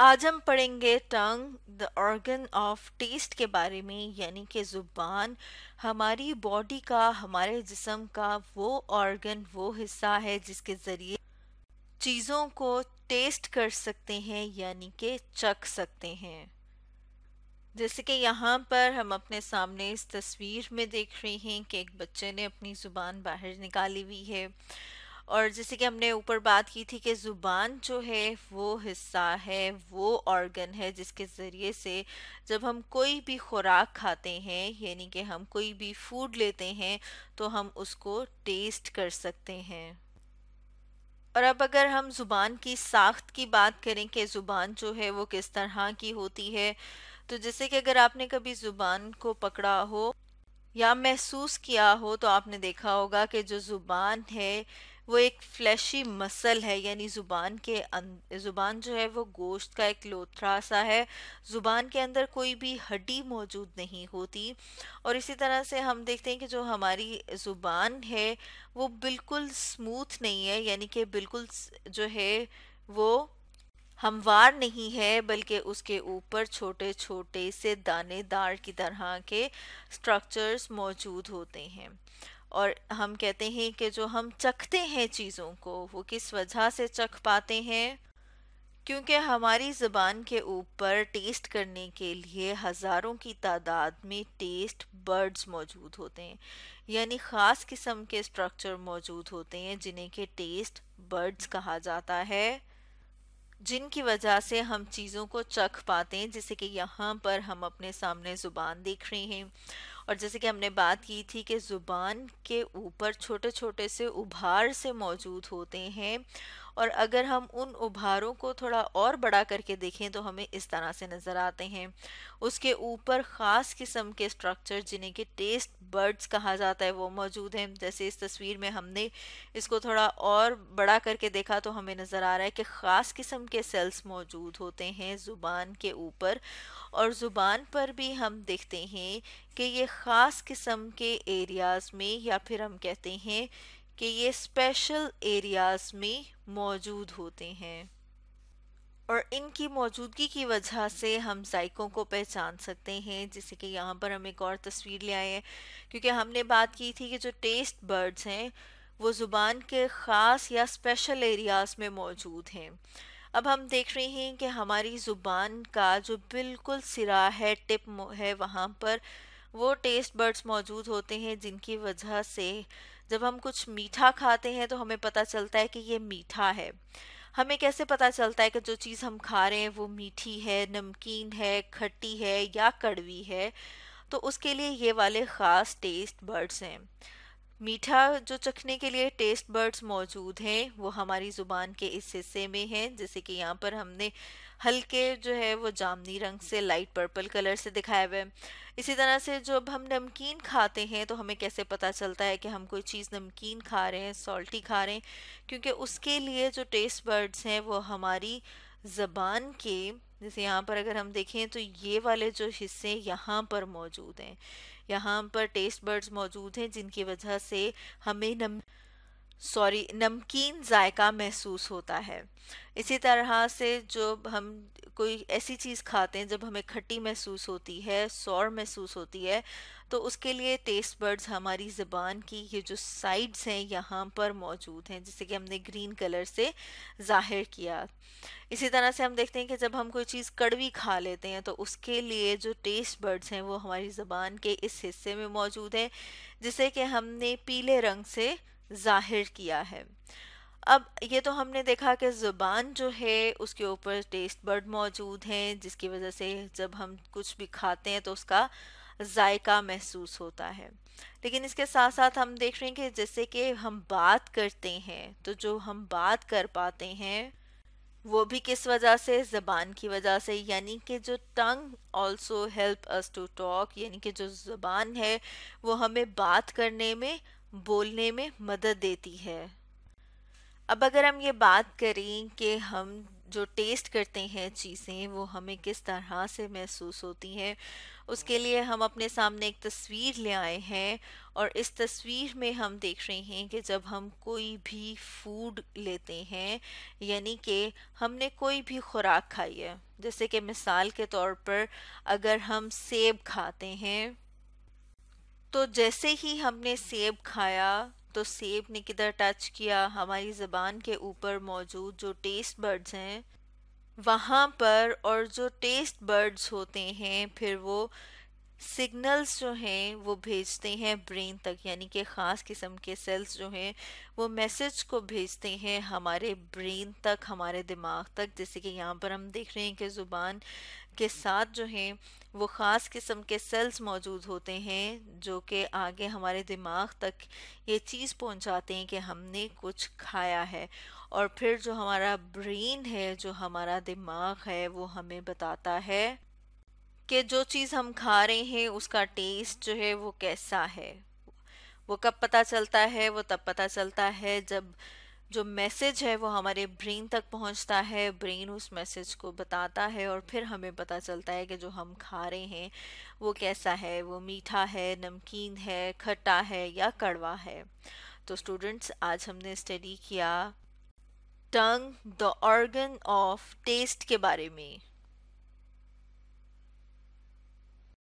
आज हम पढ़ेंगे tongue the organ of taste के बारे में यानी कि ज़ुबान हमारी बॉडी का हमारे जिसम का वो ऑर्गन वो हिस्सा है जिसके ज़रिए चीज़ों को टेस्ट कर सकते हैं यानी कि चख सकते हैं जैसे कि यहाँ पर हम अपने सामने इस तस्वीर में देख रहे हैं कि एक बच्चे ने अपनी ज़ुबान बाहर निकाली हुई है और जैसे कि हमने ऊपर बात की थी कि ज़ुबान जो है वो हिस्सा है वो ऑर्गन है जिसके ज़रिए से जब हम कोई भी खुराक खाते हैं यानी कि हम कोई भी फूड लेते हैं तो हम उसको टेस्ट कर सकते हैं और अब अगर हम ज़ुबान की साख्त की बात करें कि ज़ुबान जो है वो किस तरह की होती है तो जैसे कि अगर आपने कभी ज़ुबान को पकड़ा हो या महसूस किया हो तो आपने देखा होगा कि जो ज़ुबान है वो एक फ्लैशी मसल है यानी ज़ुबान के अं-, ज़ुबान जो है वो गोश्त का एक लोथरा सा है ज़ुबान के अंदर कोई भी हड्डी मौजूद नहीं होती और इसी तरह से हम देखते हैं कि जो हमारी ज़ुबान है वो बिल्कुल स्मूथ नहीं है यानी कि बिल्कुल जो है वो हमवार नहीं है बल्कि उसके ऊपर छोटे छोटे से दानेदार की तरह के स्ट्रक्चर्स मौजूद होते हैं और हम कहते हैं कि जो हम चखते हैं चीज़ों को वो किस वजह से चख पाते हैं क्योंकि हमारी ज़बान के ऊपर टेस्ट करने के लिए हज़ारों की तादाद में टेस्ट बर्ड्स मौजूद होते हैं यानी ख़ास किस्म के स्ट्रक्चर मौजूद होते हैं जिन्हें के टेस्ट बर्ड्स कहा जाता है जिनकी वजह से हम चीज़ों को चख पाते हैं जैसे कि यहाँ पर हम अपने सामने ज़ुबान देख रहे हैं और जैसे कि हमने बात की थी कि ज़ुबान के ऊपर छोटे छोटे से उभार से मौजूद होते हैं और अगर हम उन उभारों को थोड़ा और बड़ा करके देखें तो हमें इस तरह से नज़र आते हैं उसके ऊपर ख़ास किस्म के स्ट्रक्चर जिन्हें कि टेस्ट बर्ड्स कहा जाता है वो मौजूद हैं जैसे इस तस्वीर में हमने इसको थोड़ा और बड़ा करके देखा तो हमें नज़र आ रहा है कि ख़ास किस्म के सेल्स मौजूद होते हैं ज़ुबान के ऊपर और ज़ुबान पर भी हम देखते हैं कि ये ख़ास किस्म के एरियाज़ में या फिर हम कहते हैं कि ये स्पेशल एरियाज में मौजूद होते हैं और इनकी मौजूदगी की वजह से हम जायकों को पहचान सकते हैं जैसे कि यहाँ पर हम एक और तस्वीर ले आए हैं क्योंकि हमने बात की थी कि जो टेस्ट बर्ड्स हैं वो ज़ुबान के ख़ास या स्पेशल एरियाज़ में मौजूद हैं अब हम देख रहे हैं कि हमारी ज़ुबान का जो बिल्कुल सिरा है टिप है वहाँ पर वो टेस्ट बर्ड्स मौजूद होते हैं जिनकी वजह से जब हम कुछ मीठा खाते हैं तो हमें पता चलता है कि ये मीठा है हमें कैसे पता चलता है कि जो चीज़ हम खा रहे हैं वो मीठी है नमकीन है खट्टी है या कड़वी है तो उसके लिए ये वाले ख़ास टेस्ट बर्ड्स हैं मीठा जो चखने के लिए टेस्ट बर्ड्स मौजूद हैं वो हमारी ज़ुबान के इस हिस्से में हैं जैसे कि यहाँ पर हमने हल्के जो है वो जामनी रंग से लाइट पर्पल कलर से दिखाया हुआ है इसी तरह से जब हम नमकीन खाते हैं तो हमें कैसे पता चलता है कि हम कोई चीज़ नमकीन खा रहे हैं सॉल्टी खा रहे हैं क्योंकि उसके लिए जो टेस्ट बर्ड्स हैं वो हमारी ज़बान के जैसे यहाँ पर अगर हम देखें तो ये वाले जो हिस्से यहाँ पर मौजूद हैं यहाँ पर टेस्ट बर्ड्स मौजूद हैं जिनकी वजह से हमें नम सॉरी नमकीन जायका महसूस होता है इसी तरह से जो हम कोई ऐसी चीज़ खाते हैं जब हमें खट्टी महसूस होती है सौर महसूस होती है तो उसके लिए टेस्ट बर्ड्स हमारी ज़बान की ये जो साइड्स हैं यहाँ पर मौजूद हैं जिसे कि हमने ग्रीन कलर से जाहिर किया इसी तरह से हम देखते हैं कि जब हम कोई चीज़ कड़वी खा लेते हैं तो उसके लिए जो टेस्ट बर्ड्स हैं वो हमारी ज़बान के इस हिस्से में मौजूद है जिसे कि हमने पीले रंग से जाहिर किया है अब ये तो हमने देखा कि ज़ुबान जो है उसके ऊपर टेस्ट बर्ड मौजूद हैं जिसकी वजह से जब हम कुछ भी खाते हैं तो उसका जायका महसूस होता है लेकिन इसके साथ साथ हम देख रहे हैं कि जैसे कि हम बात करते हैं तो जो हम बात कर पाते हैं वो भी किस वजह से ज़बान की वजह से यानी कि जो tongue also help us to talk यानी कि जो ज़बान है वो हमें बात करने में बोलने में मदद देती है अब अगर हम ये बात करें कि हम जो टेस्ट करते हैं चीज़ें वो हमें किस तरह से महसूस होती हैं उसके लिए हम अपने सामने एक तस्वीर ले आए हैं और इस तस्वीर में हम देख रहे हैं कि जब हम कोई भी फूड लेते हैं यानी कि हमने कोई भी खुराक खाई है जैसे कि मिसाल के तौर पर अगर हम सेब खाते हैं तो जैसे ही हमने सेब खाया तो सेब ने किधर टच किया हमारी ज़बान के ऊपर मौजूद जो टेस्ट बर्ड्स हैं वहाँ पर और जो टेस्ट बर्ड्स होते हैं फिर वो सिग्नल्स जो हैं वो भेजते हैं ब्रेन तक यानी कि ख़ास किस्म के सेल्स जो हैं वो मैसेज को भेजते हैं हमारे ब्रेन तक हमारे दिमाग तक जैसे कि यहाँ पर हम देख रहे हैं कि ज़ुबान के साथ जो हैं वो ख़ास किस्म के सेल्स मौजूद होते हैं जो कि आगे हमारे दिमाग तक ये चीज़ पहुंचाते हैं कि हमने कुछ खाया है और फिर जो हमारा ब्रेन है जो हमारा दिमाग है वो हमें बताता है कि जो चीज़ हम खा रहे हैं उसका टेस्ट जो है वो कैसा है वो कब पता चलता है वो तब पता चलता है जब जो मैसेज है वो हमारे ब्रेन तक पहुंचता है ब्रेन उस मैसेज को बताता है और फिर हमें पता चलता है कि जो हम खा रहे हैं वो कैसा है वो मीठा है नमकीन है खट्टा है या कड़वा है तो स्टूडेंट्स आज हमने स्टडी किया tongue the organ of taste के बारे में